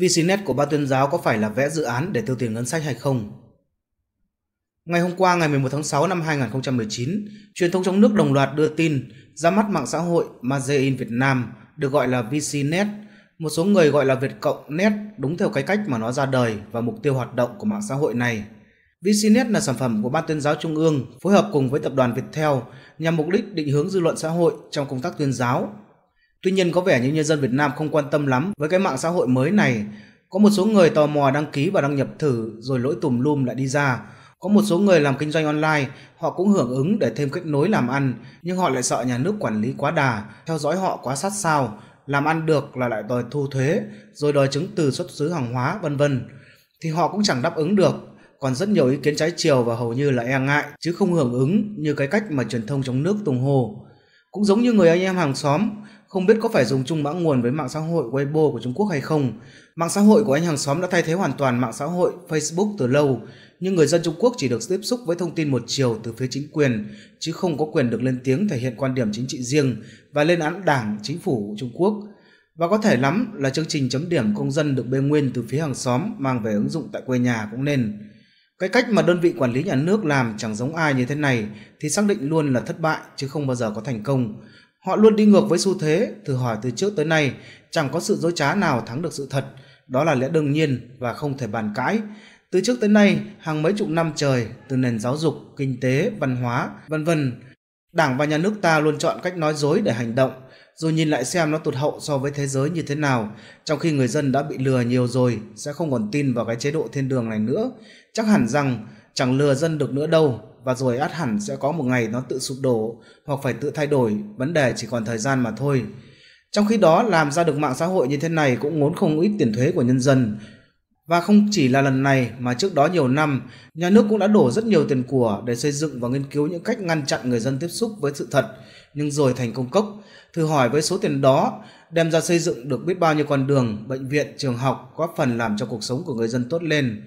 VCNet của ba tuyên giáo có phải là vẽ dự án để tiêu tiền ngân sách hay không? Ngày hôm qua ngày 11 tháng 6 năm 2019, truyền thông trong nước đồng loạt đưa tin ra mắt mạng xã hội Mazein Việt Nam được gọi là VCNet, một số người gọi là Việt Cộng Net đúng theo cái cách mà nó ra đời và mục tiêu hoạt động của mạng xã hội này. VCNet là sản phẩm của Ban tuyên giáo Trung ương phối hợp cùng với tập đoàn Viettel nhằm mục đích định hướng dư luận xã hội trong công tác tuyên giáo Tuy nhiên có vẻ như nhân dân Việt Nam không quan tâm lắm với cái mạng xã hội mới này. Có một số người tò mò đăng ký và đăng nhập thử rồi lỗi tùm lum lại đi ra. Có một số người làm kinh doanh online, họ cũng hưởng ứng để thêm kết nối làm ăn, nhưng họ lại sợ nhà nước quản lý quá đà, theo dõi họ quá sát sao, làm ăn được là lại đòi thu thuế, rồi đòi chứng từ xuất xứ hàng hóa, vân vân. Thì họ cũng chẳng đáp ứng được, còn rất nhiều ý kiến trái chiều và hầu như là e ngại chứ không hưởng ứng như cái cách mà truyền thông trong nước tung hồ. Cũng giống như người anh em hàng xóm, không biết có phải dùng chung mã nguồn với mạng xã hội Weibo của Trung Quốc hay không? Mạng xã hội của anh hàng xóm đã thay thế hoàn toàn mạng xã hội Facebook từ lâu, nhưng người dân Trung Quốc chỉ được tiếp xúc với thông tin một chiều từ phía chính quyền, chứ không có quyền được lên tiếng thể hiện quan điểm chính trị riêng và lên án đảng, chính phủ Trung Quốc. Và có thể lắm là chương trình chấm điểm công dân được bê nguyên từ phía hàng xóm mang về ứng dụng tại quê nhà cũng nên. Cái cách mà đơn vị quản lý nhà nước làm chẳng giống ai như thế này thì xác định luôn là thất bại chứ không bao giờ có thành công. Họ luôn đi ngược với xu thế, thử hỏi từ trước tới nay, chẳng có sự dối trá nào thắng được sự thật. Đó là lẽ đương nhiên và không thể bàn cãi. Từ trước tới nay, hàng mấy chục năm trời, từ nền giáo dục, kinh tế, văn hóa, vân vân, Đảng và nhà nước ta luôn chọn cách nói dối để hành động, rồi nhìn lại xem nó tụt hậu so với thế giới như thế nào, trong khi người dân đã bị lừa nhiều rồi, sẽ không còn tin vào cái chế độ thiên đường này nữa. Chắc hẳn rằng chẳng lừa dân được nữa đâu và rồi át hẳn sẽ có một ngày nó tự sụp đổ hoặc phải tự thay đổi, vấn đề chỉ còn thời gian mà thôi. Trong khi đó làm ra được mạng xã hội như thế này cũng ngốn không ít tiền thuế của nhân dân. Và không chỉ là lần này mà trước đó nhiều năm, nhà nước cũng đã đổ rất nhiều tiền của để xây dựng và nghiên cứu những cách ngăn chặn người dân tiếp xúc với sự thật, nhưng rồi thành công cốc. Thử hỏi với số tiền đó, đem ra xây dựng được biết bao nhiêu con đường, bệnh viện, trường học góp phần làm cho cuộc sống của người dân tốt lên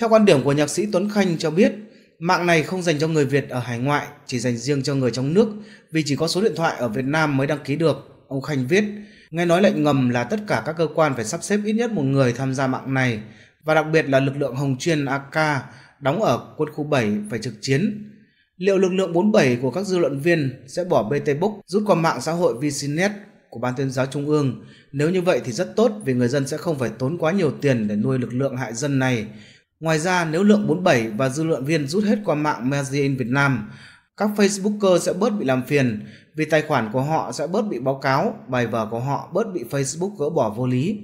theo quan điểm của nhạc sĩ Tuấn Khanh cho biết, mạng này không dành cho người Việt ở hải ngoại, chỉ dành riêng cho người trong nước vì chỉ có số điện thoại ở Việt Nam mới đăng ký được. Ông Khanh viết, nghe nói lệnh ngầm là tất cả các cơ quan phải sắp xếp ít nhất một người tham gia mạng này và đặc biệt là lực lượng Hồng Chuyên AK đóng ở quân khu 7 phải trực chiến. Liệu lực lượng 47 của các dư luận viên sẽ bỏ BT Book rút qua mạng xã hội VCNet của Ban tuyên giáo Trung ương? Nếu như vậy thì rất tốt vì người dân sẽ không phải tốn quá nhiều tiền để nuôi lực lượng hại dân này Ngoài ra, nếu lượng 47 và dư luận viên rút hết qua mạng Magazine Việt Nam, các Facebooker sẽ bớt bị làm phiền vì tài khoản của họ sẽ bớt bị báo cáo, bài vở của họ bớt bị Facebook gỡ bỏ vô lý.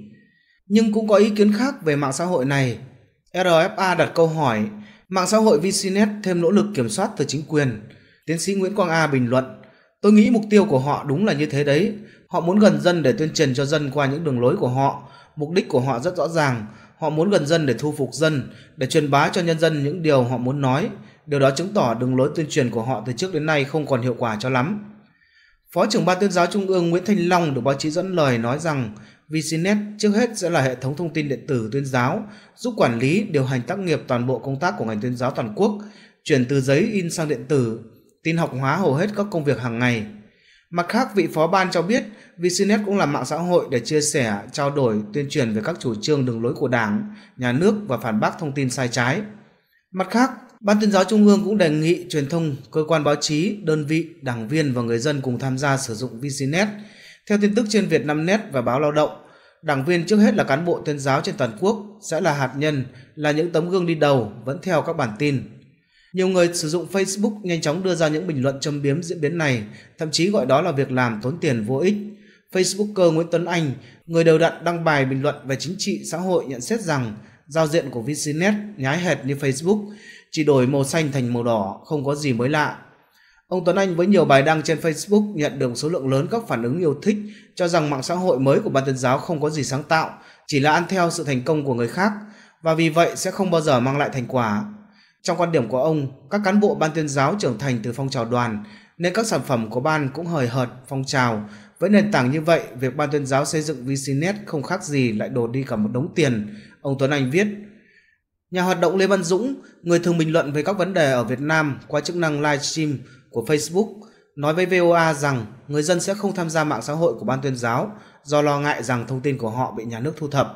Nhưng cũng có ý kiến khác về mạng xã hội này. RFA đặt câu hỏi, mạng xã hội VCNet thêm nỗ lực kiểm soát từ chính quyền. Tiến sĩ Nguyễn Quang A bình luận, tôi nghĩ mục tiêu của họ đúng là như thế đấy. Họ muốn gần dân để tuyên truyền cho dân qua những đường lối của họ. Mục đích của họ rất rõ ràng, Họ muốn gần dân để thu phục dân, để truyền bá cho nhân dân những điều họ muốn nói. Điều đó chứng tỏ đường lối tuyên truyền của họ từ trước đến nay không còn hiệu quả cho lắm. Phó trưởng ban tuyên giáo Trung ương Nguyễn Thanh Long được báo chí dẫn lời nói rằng VCNet trước hết sẽ là hệ thống thông tin điện tử tuyên giáo, giúp quản lý, điều hành tác nghiệp toàn bộ công tác của ngành tuyên giáo toàn quốc, chuyển từ giấy in sang điện tử, tin học hóa hầu hết các công việc hàng ngày – Mặt khác, vị phó ban cho biết, VCNet cũng là mạng xã hội để chia sẻ, trao đổi, tuyên truyền về các chủ trương đường lối của Đảng, Nhà nước và phản bác thông tin sai trái. Mặt khác, Ban tuyên giáo Trung ương cũng đề nghị truyền thông, cơ quan báo chí, đơn vị, đảng viên và người dân cùng tham gia sử dụng VCNet. Theo tin tức trên Việt Nam Net và báo Lao động, đảng viên trước hết là cán bộ tuyên giáo trên toàn quốc sẽ là hạt nhân, là những tấm gương đi đầu vẫn theo các bản tin nhiều người sử dụng Facebook nhanh chóng đưa ra những bình luận châm biếm diễn biến này, thậm chí gọi đó là việc làm tốn tiền vô ích. Facebooker Nguyễn Tuấn Anh, người đầu đặn đăng bài bình luận về chính trị xã hội nhận xét rằng giao diện của VCNet nhái hệt như Facebook, chỉ đổi màu xanh thành màu đỏ, không có gì mới lạ. Ông Tuấn Anh với nhiều bài đăng trên Facebook nhận được số lượng lớn các phản ứng yêu thích, cho rằng mạng xã hội mới của ban tuyên giáo không có gì sáng tạo, chỉ là ăn theo sự thành công của người khác, và vì vậy sẽ không bao giờ mang lại thành quả. Trong quan điểm của ông, các cán bộ ban tuyên giáo trưởng thành từ phong trào đoàn, nên các sản phẩm của ban cũng hời hợt, phong trào. Với nền tảng như vậy, việc ban tuyên giáo xây dựng VCNet không khác gì lại đổ đi cả một đống tiền, ông Tuấn Anh viết. Nhà hoạt động Lê Văn Dũng, người thường bình luận về các vấn đề ở Việt Nam qua chức năng livestream của Facebook, nói với VOA rằng người dân sẽ không tham gia mạng xã hội của ban tuyên giáo do lo ngại rằng thông tin của họ bị nhà nước thu thập.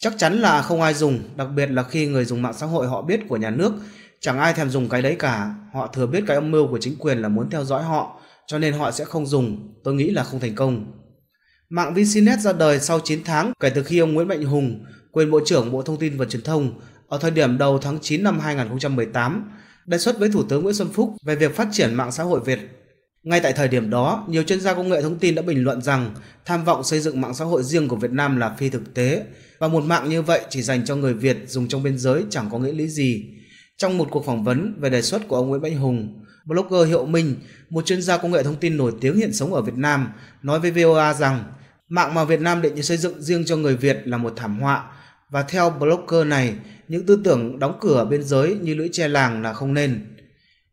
Chắc chắn là không ai dùng, đặc biệt là khi người dùng mạng xã hội họ biết của nhà nước, chẳng ai thèm dùng cái đấy cả, họ thừa biết cái âm mưu của chính quyền là muốn theo dõi họ, cho nên họ sẽ không dùng, tôi nghĩ là không thành công. Mạng VCNet ra đời sau 9 tháng kể từ khi ông Nguyễn Mạnh Hùng, quyền Bộ trưởng Bộ Thông tin và Truyền thông, ở thời điểm đầu tháng 9 năm 2018, đề xuất với Thủ tướng Nguyễn Xuân Phúc về việc phát triển mạng xã hội Việt ngay tại thời điểm đó, nhiều chuyên gia công nghệ thông tin đã bình luận rằng tham vọng xây dựng mạng xã hội riêng của Việt Nam là phi thực tế và một mạng như vậy chỉ dành cho người Việt dùng trong biên giới chẳng có nghĩa lý gì. Trong một cuộc phỏng vấn về đề xuất của ông Nguyễn Mạnh Hùng, blogger Hiệu Minh, một chuyên gia công nghệ thông tin nổi tiếng hiện sống ở Việt Nam, nói với VOA rằng mạng mà Việt Nam định xây dựng riêng cho người Việt là một thảm họa và theo blogger này, những tư tưởng đóng cửa biên giới như lưỡi che làng là không nên.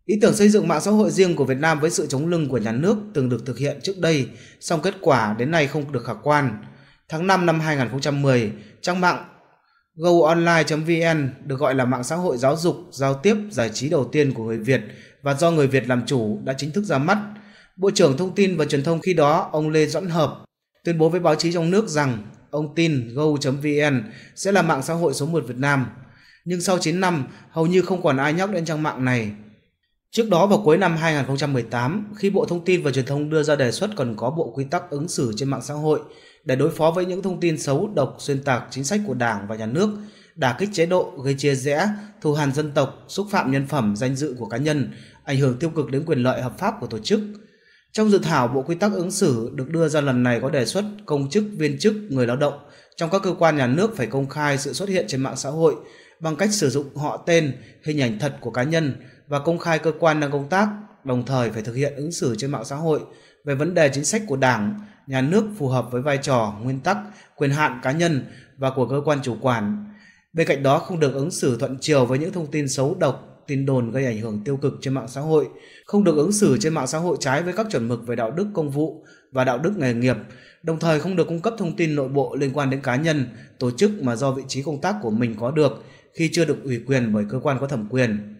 Ý tưởng xây dựng mạng xã hội riêng của Việt Nam với sự chống lưng của nhà nước từng được thực hiện trước đây, song kết quả đến nay không được khả quan. Tháng 5 năm 2010, trang mạng goonline.vn được gọi là mạng xã hội giáo dục, giao tiếp, giải trí đầu tiên của người Việt và do người Việt làm chủ đã chính thức ra mắt. Bộ trưởng Thông tin và Truyền thông khi đó, ông Lê Doãn Hợp, tuyên bố với báo chí trong nước rằng ông tin go.vn sẽ là mạng xã hội số 1 Việt Nam. Nhưng sau 9 năm, hầu như không còn ai nhắc đến trang mạng này. Trước đó vào cuối năm 2018, khi Bộ Thông tin và Truyền thông đưa ra đề xuất cần có bộ quy tắc ứng xử trên mạng xã hội để đối phó với những thông tin xấu, độc, xuyên tạc chính sách của Đảng và Nhà nước, đả kích chế độ, gây chia rẽ, thù hằn dân tộc, xúc phạm nhân phẩm, danh dự của cá nhân, ảnh hưởng tiêu cực đến quyền lợi hợp pháp của tổ chức. Trong dự thảo Bộ Quy tắc ứng xử được đưa ra lần này có đề xuất công chức, viên chức, người lao động trong các cơ quan nhà nước phải công khai sự xuất hiện trên mạng xã hội bằng cách sử dụng họ tên, hình ảnh thật của cá nhân, và công khai cơ quan đang công tác, đồng thời phải thực hiện ứng xử trên mạng xã hội về vấn đề chính sách của Đảng, nhà nước phù hợp với vai trò, nguyên tắc, quyền hạn cá nhân và của cơ quan chủ quản. Bên cạnh đó không được ứng xử thuận chiều với những thông tin xấu độc, tin đồn gây ảnh hưởng tiêu cực trên mạng xã hội, không được ứng xử trên mạng xã hội trái với các chuẩn mực về đạo đức công vụ và đạo đức nghề nghiệp, đồng thời không được cung cấp thông tin nội bộ liên quan đến cá nhân, tổ chức mà do vị trí công tác của mình có được khi chưa được ủy quyền bởi cơ quan có thẩm quyền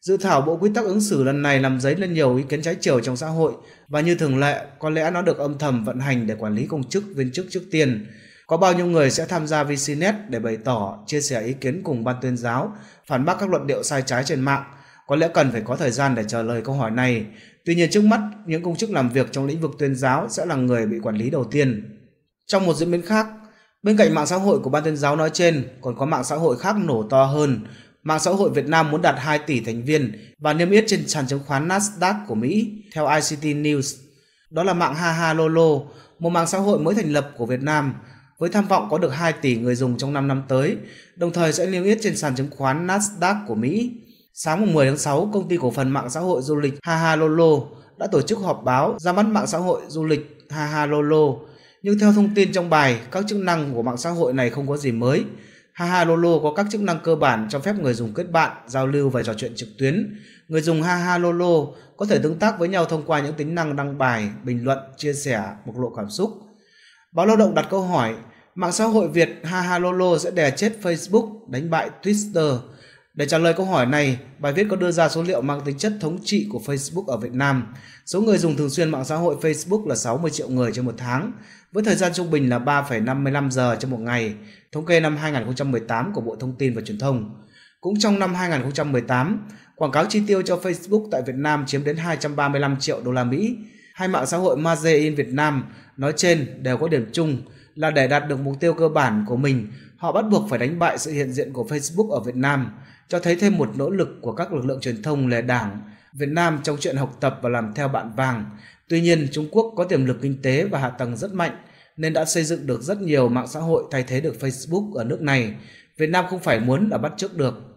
Dự thảo bộ quy tắc ứng xử lần này làm dấy lên nhiều ý kiến trái chiều trong xã hội và như thường lệ, có lẽ nó được âm thầm vận hành để quản lý công chức, viên chức trước tiên. Có bao nhiêu người sẽ tham gia VCNet để bày tỏ, chia sẻ ý kiến cùng ban tuyên giáo, phản bác các luận điệu sai trái trên mạng? Có lẽ cần phải có thời gian để trả lời câu hỏi này. Tuy nhiên trước mắt, những công chức làm việc trong lĩnh vực tuyên giáo sẽ là người bị quản lý đầu tiên. Trong một diễn biến khác, Bên cạnh mạng xã hội của ban tuyên giáo nói trên, còn có mạng xã hội khác nổ to hơn, Mạng xã hội Việt Nam muốn đạt 2 tỷ thành viên và niêm yết trên sàn chứng khoán Nasdaq của Mỹ, theo ICT News. Đó là mạng HaHaLolo, một mạng xã hội mới thành lập của Việt Nam, với tham vọng có được 2 tỷ người dùng trong 5 năm tới, đồng thời sẽ niêm yết trên sàn chứng khoán Nasdaq của Mỹ. Sáng 10 tháng 6, công ty cổ phần mạng xã hội du lịch HaHaLolo đã tổ chức họp báo ra mắt mạng xã hội du lịch HaHaLolo. Nhưng theo thông tin trong bài, các chức năng của mạng xã hội này không có gì mới, Haha Lolo có các chức năng cơ bản cho phép người dùng kết bạn, giao lưu và trò chuyện trực tuyến. Người dùng Haha Lolo có thể tương tác với nhau thông qua những tính năng đăng bài, bình luận, chia sẻ, bộc lộ cảm xúc. Báo Lao động đặt câu hỏi, mạng xã hội Việt Haha Lolo sẽ đè chết Facebook, đánh bại Twitter – để trả lời câu hỏi này, bài viết có đưa ra số liệu mang tính chất thống trị của Facebook ở Việt Nam. Số người dùng thường xuyên mạng xã hội Facebook là 60 triệu người trên một tháng, với thời gian trung bình là 3,55 giờ trên một ngày, thống kê năm 2018 của Bộ Thông tin và Truyền thông. Cũng trong năm 2018, quảng cáo chi tiêu cho Facebook tại Việt Nam chiếm đến 235 triệu đô la Mỹ. Hai mạng xã hội Maze in Việt Nam nói trên đều có điểm chung là để đạt được mục tiêu cơ bản của mình, họ bắt buộc phải đánh bại sự hiện diện của Facebook ở Việt Nam, cho thấy thêm một nỗ lực của các lực lượng truyền thông lề đảng Việt Nam trong chuyện học tập và làm theo bạn vàng. Tuy nhiên, Trung Quốc có tiềm lực kinh tế và hạ tầng rất mạnh, nên đã xây dựng được rất nhiều mạng xã hội thay thế được Facebook ở nước này. Việt Nam không phải muốn là bắt trước được.